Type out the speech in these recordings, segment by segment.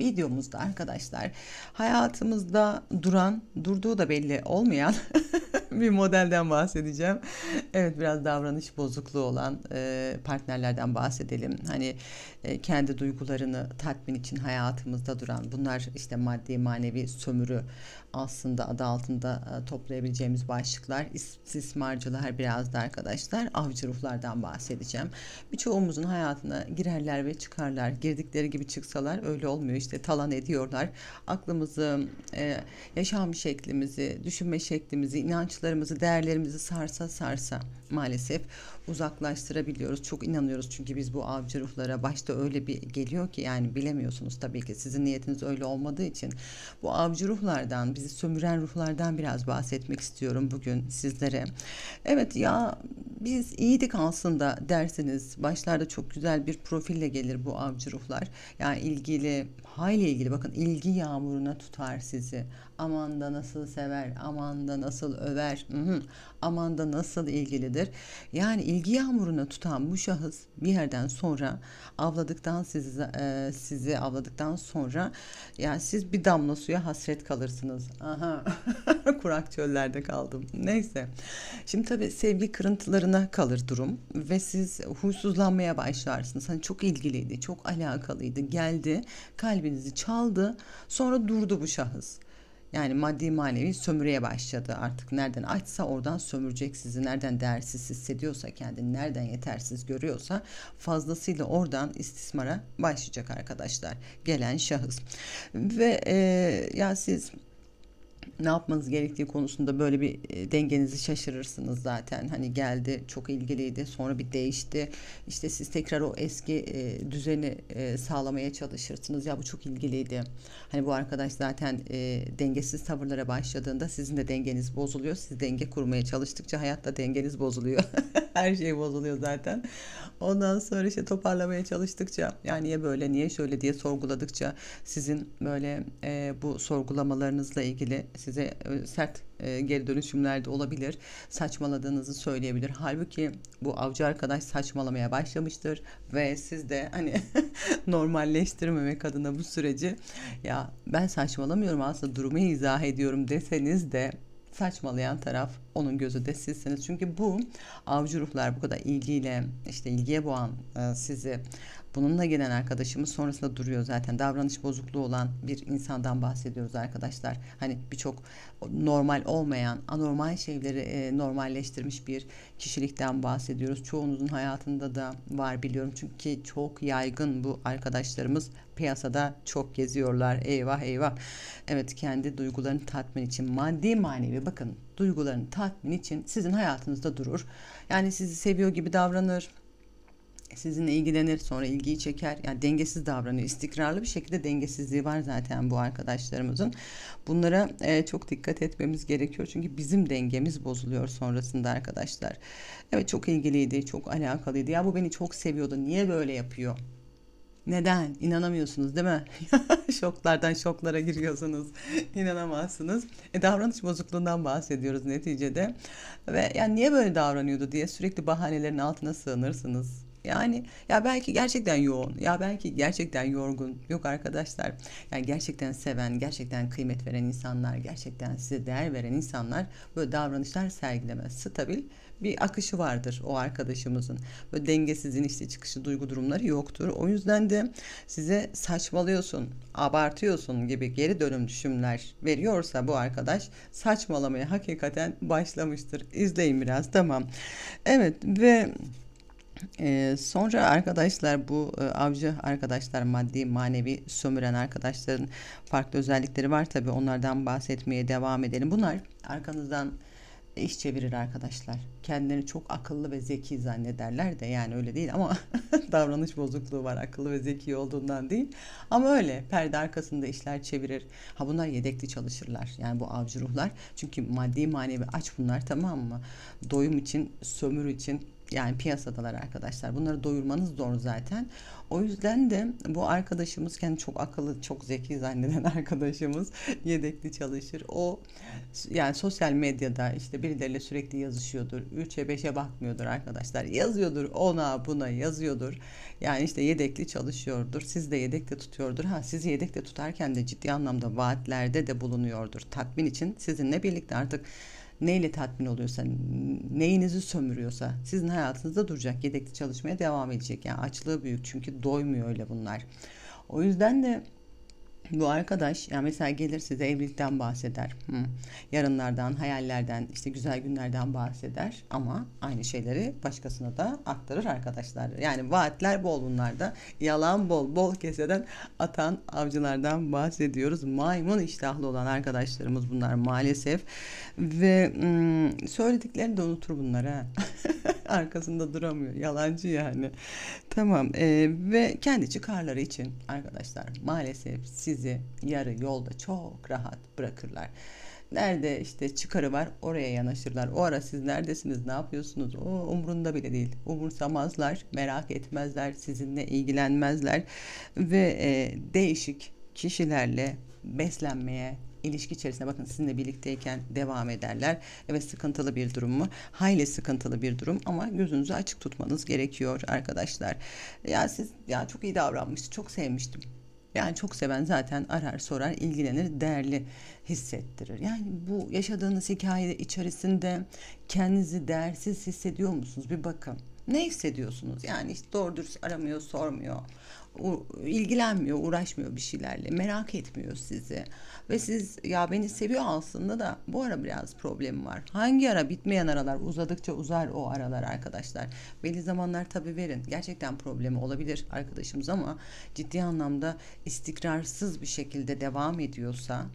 videomuzda arkadaşlar hayatımızda duran, durduğu da belli olmayan Bir modelden bahsedeceğim. Evet biraz davranış bozukluğu olan e, partnerlerden bahsedelim. Hani e, kendi duygularını tatmin için hayatımızda duran bunlar işte maddi manevi sömürü aslında adı altında e, toplayabileceğimiz başlıklar. İstismarcılar biraz da arkadaşlar avcı ruhlardan bahsedeceğim. Birçoğumuzun hayatına girerler ve çıkarlar. Girdikleri gibi çıksalar öyle olmuyor işte talan ediyorlar. Aklımızı, e, yaşam şeklimizi, düşünme şeklimizi, inançları inançlarımızı, değerlerimizi sarsa sarsa maalesef uzaklaştırabiliyoruz. Çok inanıyoruz çünkü biz bu avcı ruhlara başta öyle bir geliyor ki yani bilemiyorsunuz tabii ki sizin niyetiniz öyle olmadığı için bu avcı ruhlardan bizi sömüren ruhlardan biraz bahsetmek istiyorum bugün sizlere. Evet ya biz iyiydik aslında derseniz başlarda çok güzel bir profille gelir bu avcı ruhlar. Yani ilgili hayli ilgili bakın ilgi yağmuruna tutar sizi aman da nasıl sever, aman da nasıl över, aman da nasıl ilgilidir. Yani ilgi yağmuruna tutan bu şahıs bir yerden sonra avladıktan sizi, e, sizi avladıktan sonra yani siz bir damla suya hasret kalırsınız. Aha kurak çöllerde kaldım. Neyse. Şimdi tabii sevgi kırıntılarına kalır durum ve siz huysuzlanmaya başlarsınız. Hani çok ilgiliydi, çok alakalıydı, geldi, kalbinizi çaldı, sonra durdu bu şahıs. Yani maddi manevi sömürüye başladı artık. Nereden açsa oradan sömürecek sizi. Nereden değersiz hissediyorsa kendini, nereden yetersiz görüyorsa fazlasıyla oradan istismara başlayacak arkadaşlar. Gelen şahıs. Ve e, ya siz ne yapmanız gerektiği konusunda böyle bir e, dengenizi şaşırırsınız zaten. Hani geldi çok ilgiliydi sonra bir değişti. İşte siz tekrar o eski e, düzeni e, sağlamaya çalışırsınız. Ya bu çok ilgiliydi. Hani bu arkadaş zaten e, dengesiz tavırlara başladığında sizin de dengeniz bozuluyor. Siz denge kurmaya çalıştıkça hayatta dengeniz bozuluyor. Her şey bozuluyor zaten. Ondan sonra işte toparlamaya çalıştıkça yani niye böyle niye şöyle diye sorguladıkça sizin böyle e, bu sorgulamalarınızla ilgili siz size e, sert e, geri dönüşümler de olabilir. Saçmaladığınızı söyleyebilir. Halbuki bu avcı arkadaş saçmalamaya başlamıştır ve siz de hani normalleştirmemek adına bu süreci ya ben saçmalamıyorum aslında durumu izah ediyorum deseniz de saçmalayan taraf onun gözü de sizsiniz. Çünkü bu avcı ruhlar bu kadar ilgiyle işte ilgiye boğan e, sizi bununla gelen arkadaşımız sonrasında duruyor zaten. Davranış bozukluğu olan bir insandan bahsediyoruz arkadaşlar. Hani birçok normal olmayan, anormal şeyleri e, normalleştirmiş bir kişilikten bahsediyoruz. Çoğunuzun hayatında da var biliyorum. Çünkü çok yaygın bu arkadaşlarımız piyasada çok geziyorlar. Eyvah eyvah. Evet kendi duygularını tatmin için maddi manevi bakın duygularını tatmin için sizin hayatınızda durur. Yani sizi seviyor gibi davranır, sizinle ilgilenir sonra ilgiyi çeker yani dengesiz davranıyor istikrarlı bir şekilde dengesizliği var zaten bu arkadaşlarımızın bunlara e, çok dikkat etmemiz gerekiyor çünkü bizim dengemiz bozuluyor sonrasında arkadaşlar evet çok ilgiliydi çok alakalıydı ya bu beni çok seviyordu niye böyle yapıyor neden? İnanamıyorsunuz değil mi? Şoklardan şoklara giriyorsunuz. İnanamazsınız. E, davranış bozukluğundan bahsediyoruz neticede. Ve yani niye böyle davranıyordu diye sürekli bahanelerin altına sığınırsınız yani ya belki gerçekten yoğun, ya belki gerçekten yorgun. Yok arkadaşlar, yani gerçekten seven, gerçekten kıymet veren insanlar, gerçekten size değer veren insanlar böyle davranışlar sergilemez. Stabil bir akışı vardır o arkadaşımızın. Böyle dengesizin işte çıkışı duygu durumları yoktur. O yüzden de size saçmalıyorsun, abartıyorsun gibi geri dönüm düşümler veriyorsa bu arkadaş saçmalamaya hakikaten başlamıştır. İzleyin biraz tamam. Evet ve ee, sonra arkadaşlar bu e, avcı arkadaşlar maddi manevi sömüren arkadaşların farklı özellikleri var tabi onlardan bahsetmeye devam edelim. Bunlar arkanızdan iş çevirir arkadaşlar. Kendilerini çok akıllı ve zeki zannederler de yani öyle değil ama davranış bozukluğu var akıllı ve zeki olduğundan değil. Ama öyle perde arkasında işler çevirir. Ha bunlar yedekli çalışırlar yani bu avcı ruhlar. Çünkü maddi manevi aç bunlar tamam mı? Doyum için, sömür için yani piyasadalar arkadaşlar. Bunları doyurmanız zor zaten. O yüzden de bu arkadaşımız kendi çok akıllı, çok zeki zanneden arkadaşımız yedekli çalışır. O yani sosyal medyada işte birileriyle sürekli yazışıyordur. 3'e 5'e bakmıyordur arkadaşlar. Yazıyordur ona buna yazıyordur. Yani işte yedekli çalışıyordur. Siz de yedekte tutuyordur. Ha sizi yedekte tutarken de ciddi anlamda vaatlerde de bulunuyordur. Tatmin için sizinle birlikte artık neyle tatmin oluyorsa, neyinizi sömürüyorsa sizin hayatınızda duracak. Yedekli çalışmaya devam edecek. Yani açlığı büyük çünkü doymuyor öyle bunlar. O yüzden de bu arkadaş yani mesela gelir size evlilikten bahseder. Hı. Yarınlardan, hayallerden, işte güzel günlerden bahseder ama aynı şeyleri başkasına da aktarır arkadaşlar. Yani vaatler bol bunlarda. Yalan bol, bol keseden atan avcılardan bahsediyoruz. Maymun iştahlı olan arkadaşlarımız bunlar maalesef. Ve ım, söylediklerini de unutur bunlara. arkasında duramıyor. Yalancı yani. Tamam e, ve kendi çıkarları için arkadaşlar maalesef sizi yarı yolda çok rahat bırakırlar. Nerede işte çıkarı var oraya yanaşırlar. O ara siz neredesiniz ne yapıyorsunuz o umrunda bile değil. Umursamazlar merak etmezler sizinle ilgilenmezler ve e, değişik kişilerle beslenmeye ilişki içerisinde bakın sizinle birlikteyken devam ederler. Evet sıkıntılı bir durum mu? Hayli sıkıntılı bir durum ama gözünüzü açık tutmanız gerekiyor arkadaşlar. Ya siz ya çok iyi davranmış, çok sevmiştim. Yani çok seven zaten arar sorar ilgilenir değerli hissettirir. Yani bu yaşadığınız hikaye içerisinde kendinizi değersiz hissediyor musunuz? Bir bakın ne hissediyorsunuz? Yani işte doğru dürüst aramıyor, sormuyor, ilgilenmiyor, uğraşmıyor bir şeylerle, merak etmiyor sizi. Ve siz ya beni seviyor aslında da bu ara biraz problem var. Hangi ara bitmeyen aralar uzadıkça uzar o aralar arkadaşlar. Belli zamanlar tabii verin. Gerçekten problemi olabilir arkadaşımız ama ciddi anlamda istikrarsız bir şekilde devam ediyorsa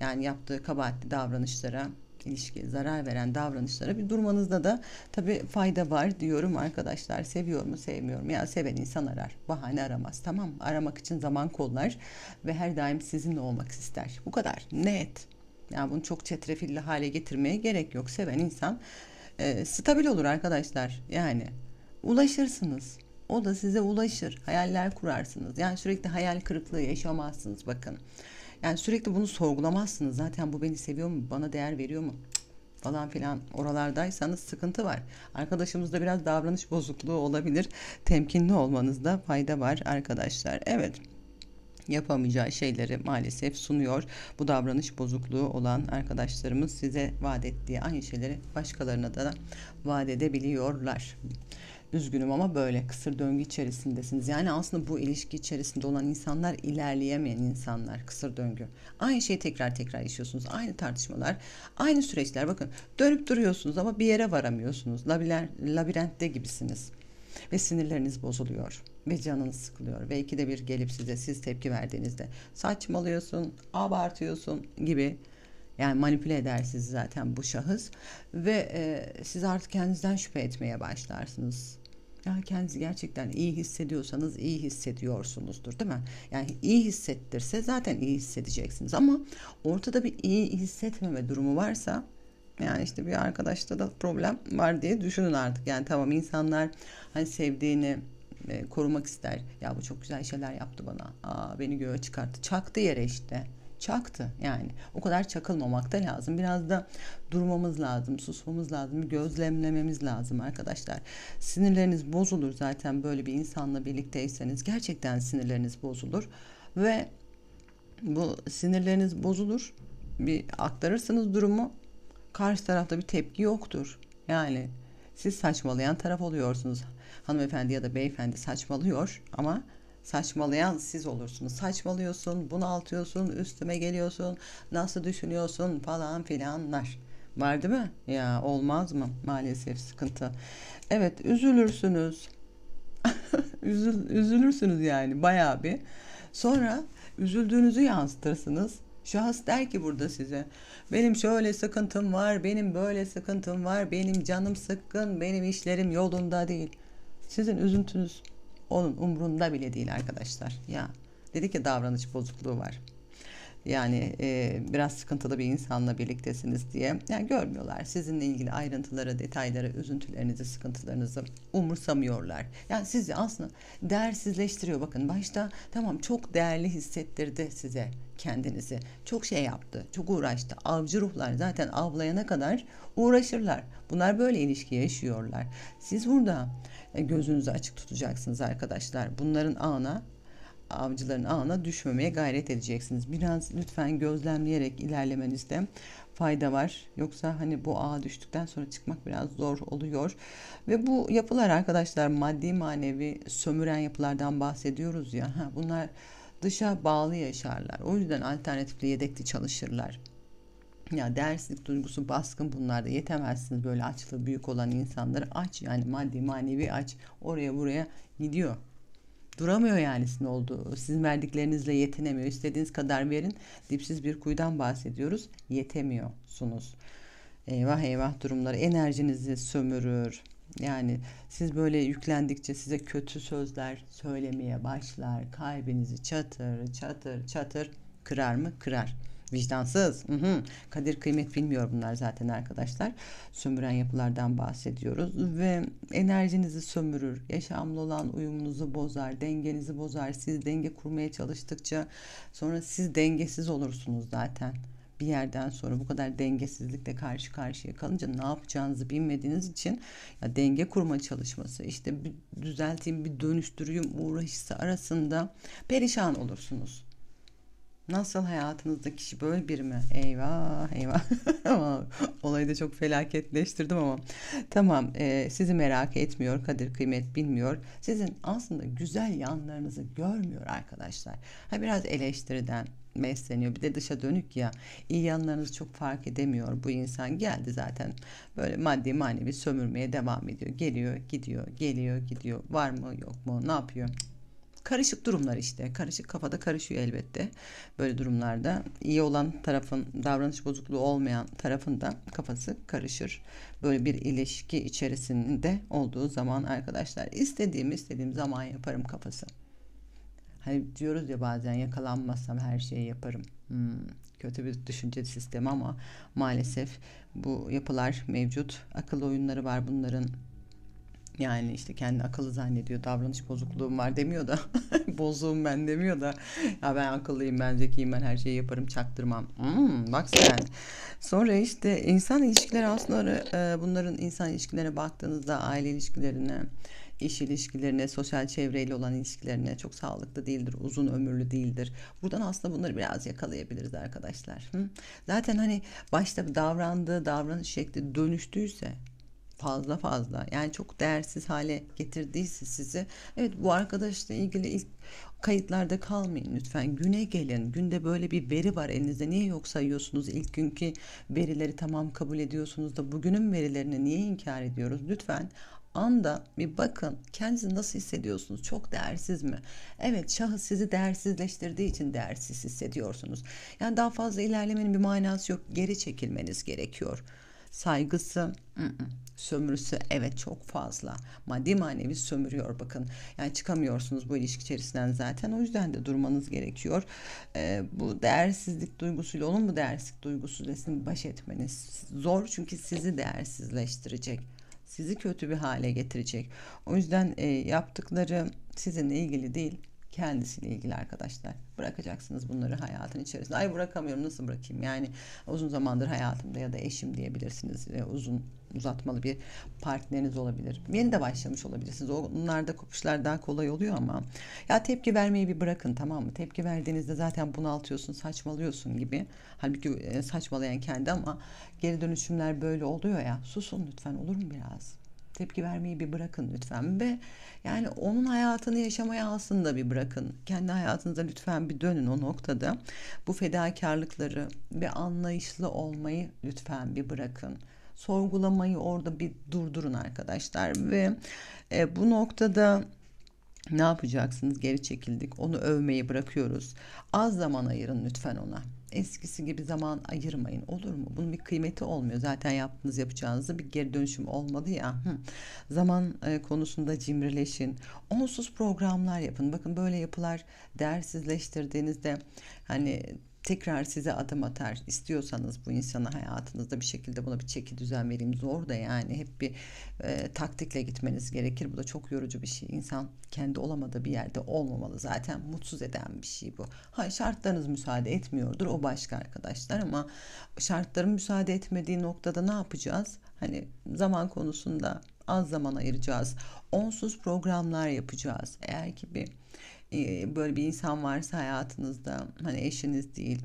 yani yaptığı kabahatli davranışlara ilişki zarar veren davranışlara bir durmanızda da tabii fayda var diyorum arkadaşlar. Seviyor mu sevmiyor mu? Ya seven insan arar. Bahane aramaz. Tamam Aramak için zaman kollar ve her daim sizinle olmak ister. Bu kadar. Net. Yani bunu çok çetrefilli hale getirmeye gerek yok. Seven insan e, stabil olur arkadaşlar. Yani ulaşırsınız. O da size ulaşır. Hayaller kurarsınız. Yani sürekli hayal kırıklığı yaşamazsınız bakın. Yani sürekli bunu sorgulamazsınız. Zaten bu beni seviyor mu? Bana değer veriyor mu? falan filan oralardaysanız sıkıntı var. Arkadaşımızda biraz davranış bozukluğu olabilir. Temkinli olmanızda fayda var arkadaşlar. Evet yapamayacağı şeyleri maalesef sunuyor. Bu davranış bozukluğu olan arkadaşlarımız size vaat ettiği aynı şeyleri başkalarına da vaat edebiliyorlar. Üzgünüm ama böyle kısır döngü içerisindesiniz. Yani aslında bu ilişki içerisinde olan insanlar ilerleyemeyen insanlar. Kısır döngü. Aynı şeyi tekrar tekrar yaşıyorsunuz. Aynı tartışmalar, aynı süreçler. Bakın dönüp duruyorsunuz ama bir yere varamıyorsunuz. Labiler labirentte gibisiniz ve sinirleriniz bozuluyor ve canınız sıkılıyor. ve ikide bir gelip size siz tepki verdiğinizde saçmalıyorsun, abartıyorsun gibi yani manipüle eder sizi zaten bu şahıs ve e, siz artık kendinizden şüphe etmeye başlarsınız. Ya kendinizi gerçekten iyi hissediyorsanız iyi hissediyorsunuzdur değil mi? Yani iyi hissettirse zaten iyi hissedeceksiniz ama ortada bir iyi hissetmeme durumu varsa yani işte bir arkadaşta da problem var diye düşünün artık. Yani tamam insanlar hani sevdiğini e, korumak ister. Ya bu çok güzel şeyler yaptı bana. Aa beni göğe çıkarttı. Çaktı yere işte çaktı yani. O kadar çakılmamak da lazım. Biraz da durmamız lazım, susmamız lazım, gözlemlememiz lazım arkadaşlar. Sinirleriniz bozulur zaten böyle bir insanla birlikteyseniz. Gerçekten sinirleriniz bozulur ve bu sinirleriniz bozulur. Bir aktarırsınız durumu. Karşı tarafta bir tepki yoktur. Yani siz saçmalayan taraf oluyorsunuz. Hanımefendi ya da beyefendi saçmalıyor ama Saçmalayan siz olursunuz. Saçmalıyorsun, bunaltıyorsun, üstüme geliyorsun, nasıl düşünüyorsun falan filanlar. Var değil mi? Ya olmaz mı? Maalesef sıkıntı. Evet üzülürsünüz. Üzül, üzülürsünüz yani bayağı bir. Sonra üzüldüğünüzü yansıtırsınız. Şahıs der ki burada size benim şöyle sıkıntım var, benim böyle sıkıntım var, benim canım sıkkın, benim işlerim yolunda değil. Sizin üzüntünüz onun umrunda bile değil arkadaşlar. Ya dedi ki davranış bozukluğu var. Yani e, biraz sıkıntılı bir insanla birliktesiniz diye. Yani görmüyorlar. Sizinle ilgili ayrıntıları, detayları, üzüntülerinizi, sıkıntılarınızı umursamıyorlar. Yani sizi aslında değersizleştiriyor. Bakın başta tamam çok değerli hissettirdi size kendinizi. Çok şey yaptı, çok uğraştı. Avcı ruhlar zaten avlayana kadar uğraşırlar. Bunlar böyle ilişki yaşıyorlar. Siz burada e, gözünüzü açık tutacaksınız arkadaşlar. Bunların ağına avcıların ağına düşmemeye gayret edeceksiniz. Biraz lütfen gözlemleyerek ilerlemenizde fayda var. Yoksa hani bu ağa düştükten sonra çıkmak biraz zor oluyor. Ve bu yapılar arkadaşlar maddi manevi sömüren yapılardan bahsediyoruz ya. Ha, bunlar dışa bağlı yaşarlar. O yüzden alternatifli yedekli çalışırlar. Ya değersizlik duygusu baskın bunlarda yetemezsiniz böyle açlığı büyük olan insanları aç yani maddi manevi aç oraya buraya gidiyor. Duramıyor yani sizin olduğu. Sizin verdiklerinizle yetinemiyor. istediğiniz kadar verin. Dipsiz bir kuyudan bahsediyoruz. Yetemiyorsunuz. Eyvah eyvah durumları enerjinizi sömürür. Yani siz böyle yüklendikçe size kötü sözler söylemeye başlar. Kalbinizi çatır çatır çatır kırar mı? Kırar. Vicdansız. Hı hı. Kadir kıymet bilmiyor bunlar zaten arkadaşlar. Sömüren yapılardan bahsediyoruz ve enerjinizi sömürür. Yaşamlı olan uyumunuzu bozar, dengenizi bozar. Siz denge kurmaya çalıştıkça sonra siz dengesiz olursunuz zaten bir yerden sonra bu kadar dengesizlikle karşı karşıya kalınca ne yapacağınızı bilmediğiniz için ya denge kurma çalışması işte bir düzelteyim bir dönüştüreyim uğraşısı arasında perişan olursunuz. Nasıl hayatınızda kişi böyle bir mi? Eyvah eyvah. Olayı da çok felaketleştirdim ama. Tamam e, sizi merak etmiyor. Kadir kıymet bilmiyor. Sizin aslında güzel yanlarınızı görmüyor arkadaşlar. Ha biraz eleştiriden besleniyor. Bir de dışa dönük ya. İyi yanlarınızı çok fark edemiyor bu insan. Geldi zaten böyle maddi manevi sömürmeye devam ediyor. Geliyor gidiyor geliyor gidiyor. Var mı yok mu ne yapıyor? karışık durumlar işte. Karışık kafada karışıyor elbette. Böyle durumlarda iyi olan tarafın davranış bozukluğu olmayan tarafın da kafası karışır. Böyle bir ilişki içerisinde olduğu zaman arkadaşlar istediğim istediğim zaman yaparım kafası. Hani diyoruz ya bazen yakalanmazsam her şeyi yaparım. Hmm, kötü bir düşünce sistemi ama maalesef bu yapılar mevcut. Akıl oyunları var bunların yani işte kendi akıllı zannediyor davranış bozukluğum var demiyor da bozuğum ben demiyor da ya ben akıllıyım ben zekiyim ben her şeyi yaparım çaktırmam hmm, bak sen sonra işte insan ilişkileri aslında e, bunların insan ilişkilerine baktığınızda aile ilişkilerine iş ilişkilerine, sosyal çevreyle olan ilişkilerine çok sağlıklı değildir, uzun ömürlü değildir. Buradan aslında bunları biraz yakalayabiliriz arkadaşlar. Hı? Zaten hani başta davrandığı davranış şekli dönüştüyse fazla fazla yani çok değersiz hale getirdiyse sizi evet bu arkadaşla ilgili ilk kayıtlarda kalmayın lütfen güne gelin günde böyle bir veri var elinizde niye yok sayıyorsunuz ilk günkü verileri tamam kabul ediyorsunuz da bugünün verilerini niye inkar ediyoruz lütfen anda bir bakın kendinizi nasıl hissediyorsunuz? Çok değersiz mi? Evet şahıs sizi değersizleştirdiği için değersiz hissediyorsunuz. Yani daha fazla ilerlemenin bir manası yok. Geri çekilmeniz gerekiyor. Saygısı ı-ı sömürüsü evet çok fazla. Maddi manevi sömürüyor bakın. Yani çıkamıyorsunuz bu ilişki içerisinden zaten. O yüzden de durmanız gerekiyor. E, bu değersizlik duygusuyla onun bu değersizlik duygusuyla sizin baş etmeniz zor. Çünkü sizi değersizleştirecek. Sizi kötü bir hale getirecek. O yüzden e, yaptıkları sizinle ilgili değil kendisiyle ilgili arkadaşlar. Bırakacaksınız bunları hayatın içerisinde. Ay bırakamıyorum nasıl bırakayım yani uzun zamandır hayatımda ya da eşim diyebilirsiniz e, uzun uzatmalı bir partneriniz olabilir. Yeni de başlamış olabilirsiniz. Onlarda kopuşlar daha kolay oluyor ama ya tepki vermeyi bir bırakın tamam mı? Tepki verdiğinizde zaten bunaltıyorsun, saçmalıyorsun gibi. Halbuki e, saçmalayan kendi ama geri dönüşümler böyle oluyor ya. Susun lütfen olur mu biraz? tepki vermeyi bir bırakın lütfen ve yani onun hayatını yaşamaya aslında bir bırakın. Kendi hayatınıza lütfen bir dönün o noktada. Bu fedakarlıkları bir anlayışlı olmayı lütfen bir bırakın sorgulamayı orada bir durdurun arkadaşlar ve e, bu noktada ne yapacaksınız? Geri çekildik. Onu övmeyi bırakıyoruz. Az zaman ayırın lütfen ona. Eskisi gibi zaman ayırmayın olur mu? Bunun bir kıymeti olmuyor. Zaten yaptığınız yapacağınızda bir geri dönüşüm olmadı ya. Hı. Zaman e, konusunda cimrileşin. Onsuz programlar yapın. Bakın böyle yapılar değersizleştirdiğinizde hani tekrar size adım atar istiyorsanız bu insana hayatınızda bir şekilde buna bir çeki düzen vereyim zor da yani hep bir e, taktikle gitmeniz gerekir bu da çok yorucu bir şey insan kendi olamadığı bir yerde olmamalı zaten mutsuz eden bir şey bu ha şartlarınız müsaade etmiyordur o başka arkadaşlar ama şartların müsaade etmediği noktada ne yapacağız hani zaman konusunda az zaman ayıracağız onsuz programlar yapacağız eğer ki bir e, böyle bir insan varsa hayatınızda hani eşiniz değil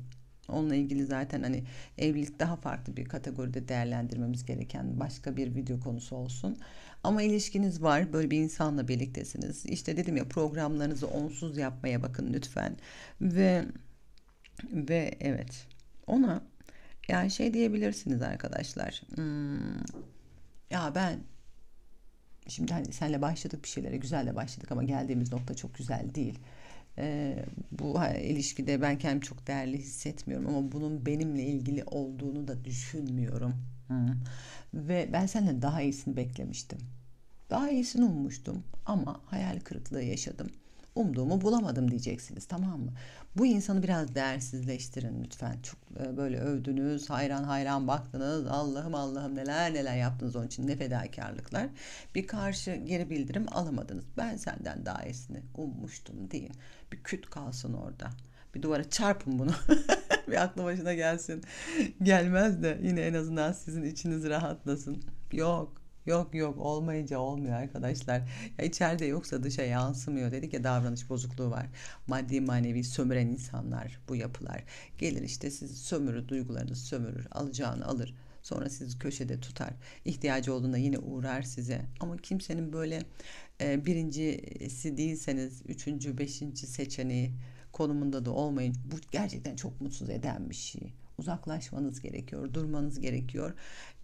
onunla ilgili zaten hani evlilik daha farklı bir kategoride değerlendirmemiz gereken başka bir video konusu olsun. Ama ilişkiniz var böyle bir insanla birliktesiniz. İşte dedim ya programlarınızı onsuz yapmaya bakın lütfen. Ve ve evet ona yani şey diyebilirsiniz arkadaşlar. Hmm, ya ben Şimdi hani senle başladık bir şeylere güzel de başladık ama geldiğimiz nokta çok güzel değil. Ee, bu ilişkide ben kendimi çok değerli hissetmiyorum ama bunun benimle ilgili olduğunu da düşünmüyorum. Hı. Ve ben senden daha iyisini beklemiştim. Daha iyisini ummuştum ama hayal kırıklığı yaşadım umduğumu bulamadım diyeceksiniz tamam mı? Bu insanı biraz değersizleştirin lütfen. Çok e, böyle övdünüz, hayran hayran baktınız. Allah'ım Allah'ım neler neler yaptınız onun için ne fedakarlıklar. Bir karşı geri bildirim alamadınız. Ben senden daha iyisini ummuştum deyin. Bir küt kalsın orada. Bir duvara çarpın bunu. bir aklı başına gelsin. Gelmez de yine en azından sizin içiniz rahatlasın. Yok. Yok yok olmayınca olmuyor arkadaşlar. Ya içeride yoksa dışa yansımıyor dedik ya davranış bozukluğu var. Maddi manevi sömüren insanlar bu yapılar. Gelir işte sizi sömürür, duygularınızı sömürür, alacağını alır. Sonra sizi köşede tutar. İhtiyacı olduğunda yine uğrar size. Ama kimsenin böyle e, birincisi değilseniz üçüncü, beşinci seçeneği konumunda da olmayın. Bu gerçekten çok mutsuz eden bir şey uzaklaşmanız gerekiyor, durmanız gerekiyor.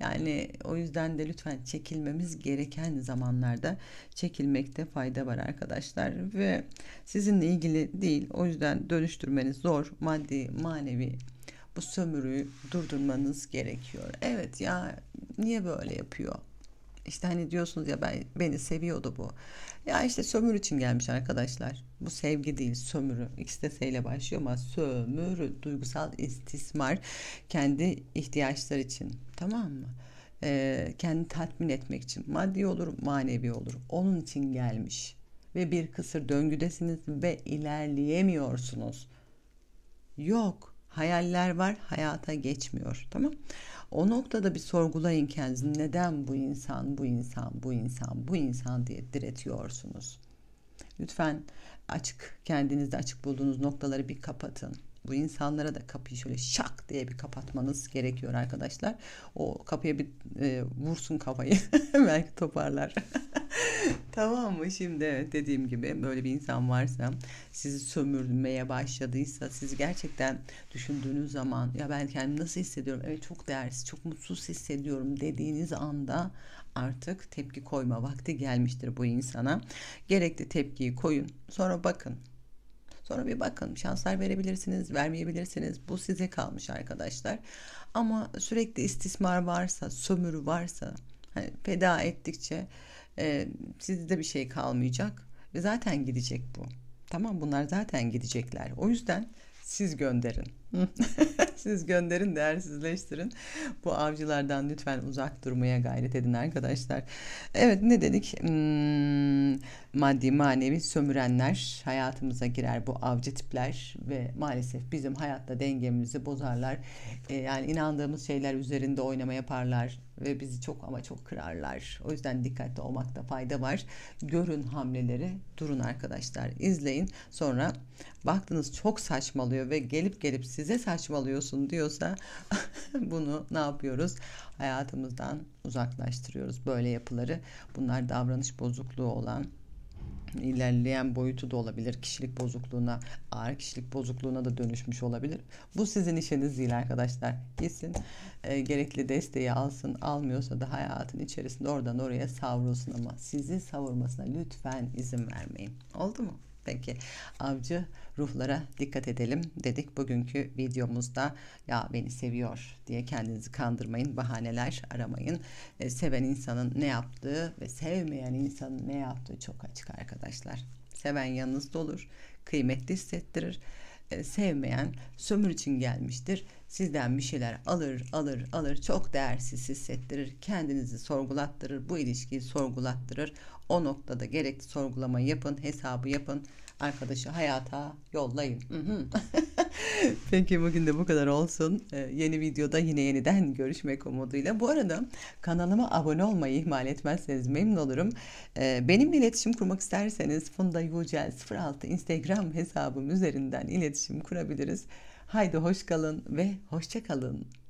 Yani o yüzden de lütfen çekilmemiz gereken zamanlarda çekilmekte fayda var arkadaşlar ve sizinle ilgili değil. O yüzden dönüştürmeniz zor, maddi, manevi bu sömürüyü durdurmanız gerekiyor. Evet ya niye böyle yapıyor? İşte hani diyorsunuz ya ben beni seviyordu bu. Ya işte sömür için gelmiş arkadaşlar. Bu sevgi değil sömürü. İkisi de S ile başlıyor ama sömürü duygusal istismar kendi ihtiyaçlar için. Tamam mı? Ee, kendi tatmin etmek için maddi olur manevi olur onun için gelmiş ve bir kısır döngüdesiniz ve ilerleyemiyorsunuz yok Hayaller var, hayata geçmiyor. Tamam? O noktada bir sorgulayın kendinizi. Neden bu insan, bu insan, bu insan, bu insan diye diretiyorsunuz? Lütfen açık, kendinizde açık bulduğunuz noktaları bir kapatın. Bu insanlara da kapıyı şöyle şak diye bir kapatmanız gerekiyor arkadaşlar. O kapıya bir e, vursun kafayı. Belki toparlar. tamam mı? Şimdi dediğim gibi böyle bir insan varsa sizi sömürmeye başladıysa sizi gerçekten düşündüğünüz zaman ya ben kendimi nasıl hissediyorum? Evet çok değersiz, çok mutsuz hissediyorum dediğiniz anda artık tepki koyma vakti gelmiştir bu insana. Gerekli tepkiyi koyun. Sonra bakın Sonra bir bakın şanslar verebilirsiniz, vermeyebilirsiniz. Bu size kalmış arkadaşlar. Ama sürekli istismar varsa, sömürü varsa hani feda ettikçe e, sizde bir şey kalmayacak ve zaten gidecek bu. Tamam bunlar zaten gidecekler. O yüzden siz gönderin. siz gönderin, değersizleştirin. Bu avcılardan lütfen uzak durmaya gayret edin arkadaşlar. Evet ne dedik? Hmm, maddi manevi sömürenler hayatımıza girer bu avcı tipler ve maalesef bizim hayatta dengemizi bozarlar. Ee, yani inandığımız şeyler üzerinde oynama yaparlar ve bizi çok ama çok kırarlar. O yüzden dikkatli olmakta fayda var. Görün hamleleri, durun arkadaşlar. izleyin. Sonra baktınız çok saçmalıyor ve gelip gelip size saçmalıyorsun diyorsa bunu ne yapıyoruz? Hayatımızdan uzaklaştırıyoruz böyle yapıları. Bunlar davranış bozukluğu olan ilerleyen boyutu da olabilir. Kişilik bozukluğuna, ağır kişilik bozukluğuna da dönüşmüş olabilir. Bu sizin işiniz değil arkadaşlar. Gitsin e, gerekli desteği alsın. Almıyorsa da hayatın içerisinde oradan oraya savrulsun ama sizi savurmasına lütfen izin vermeyin. Oldu mu? Peki avcı ruhlara dikkat edelim dedik bugünkü videomuzda ya beni seviyor diye kendinizi kandırmayın bahaneler aramayın e, seven insanın ne yaptığı ve sevmeyen insanın ne yaptığı çok açık arkadaşlar seven yanınızda olur kıymetli hissettirir e, sevmeyen sömür için gelmiştir. Sizden bir şeyler alır alır alır çok değersiz hissettirir. Kendinizi sorgulattırır. Bu ilişkiyi sorgulattırır. O noktada gerekli sorgulama yapın. Hesabı yapın. Arkadaşı hayata yollayın. Peki bugün de bu kadar olsun. Ee, yeni videoda yine yeniden görüşmek umuduyla. Bu arada kanalıma abone olmayı ihmal etmezseniz memnun olurum. Ee, benimle iletişim kurmak isterseniz Funda Yücel 06 Instagram hesabım üzerinden iletişim kurabiliriz. Haydi hoş kalın ve hoşça kalın.